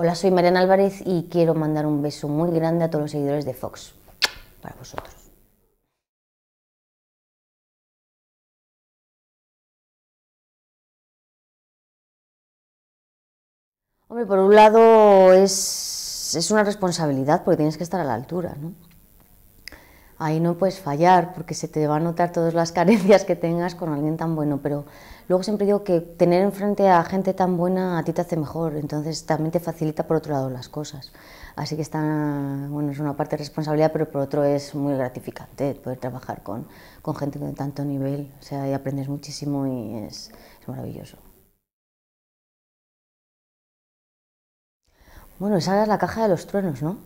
Hola, soy Mariana Álvarez y quiero mandar un beso muy grande a todos los seguidores de Fox. Para vosotros. Hombre, por un lado es, una responsabilidad porque tienes que estar a la altura, ¿no? ahí no puedes fallar porque se te va a notar todas las carencias que tengas con alguien tan bueno, pero luego siempre digo que tener enfrente a gente tan buena a ti te hace mejor, entonces también te facilita por otro lado las cosas. Así que está, bueno, es una parte de responsabilidad, pero por otro es muy gratificante poder trabajar con, gente de tanto nivel, o sea, y aprendes muchísimo y es, maravilloso. Bueno, esa es la caja de los truenos, ¿no?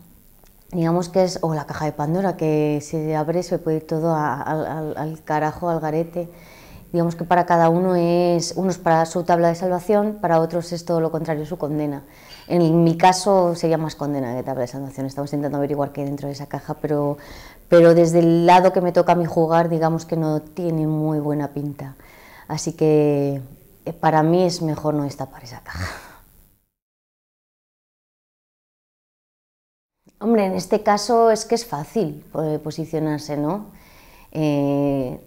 digamos que es, o la caja de Pandora, que se abre, se puede ir todo al, al, carajo, al garete. Digamos que para cada uno es, unos para su tabla de salvación, para otros es todo lo contrario, su condena. En mi caso sería más condena que tabla de salvación, estamos intentando averiguar qué hay dentro de esa caja, pero, pero desde el lado que me toca a mí jugar, digamos que no tiene muy buena pinta. Así que eh, para mí es mejor no destapar esa caja. Hombre, en este caso es que es fácil eh, posicionarse, ¿no? Eh,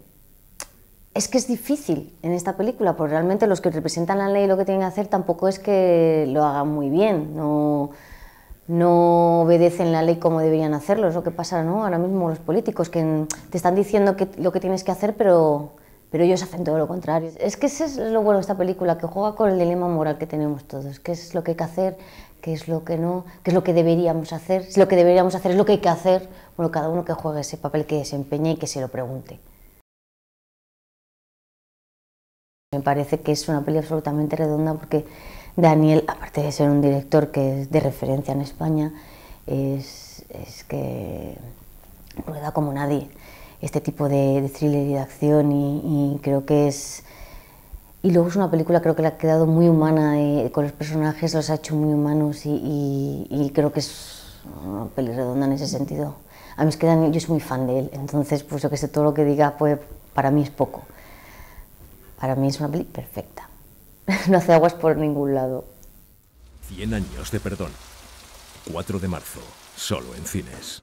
es que es difícil en esta película, porque realmente los que representan la ley y lo que tienen que hacer tampoco es que lo hagan muy bien, no, obedecen la ley como deberían hacerlo, es lo que pasa ¿no? ahora mismo los políticos, que te están diciendo que, lo que tienes que hacer, pero pero ellos hacen todo lo contrario. Es que ese es lo bueno de esta película, que juega con el dilema moral que tenemos todos, qué es lo que hay que hacer, qué es lo que no, qué es lo que deberíamos hacer, si lo que deberíamos hacer es lo que hay que hacer, bueno, cada uno que juegue ese papel que desempeña y que se lo pregunte. Me parece que es una peli absolutamente redonda porque Daniel, aparte de ser un director que es de referencia en España, es, es que rueda como nadie este tipo de, thriller y de acción y, creo que es... Y luego es una película creo que le ha quedado muy humana, eh, con los personajes los ha hecho muy humanos y, creo que es una peli redonda en ese sentido. A mí es que yo soy muy fan de él, entonces pues lo que sé, todo lo que diga pues para mí es poco. Para mí es una peli perfecta. no hace aguas por ningún lado. 100 años de perdón. 4 de marzo, solo en cines.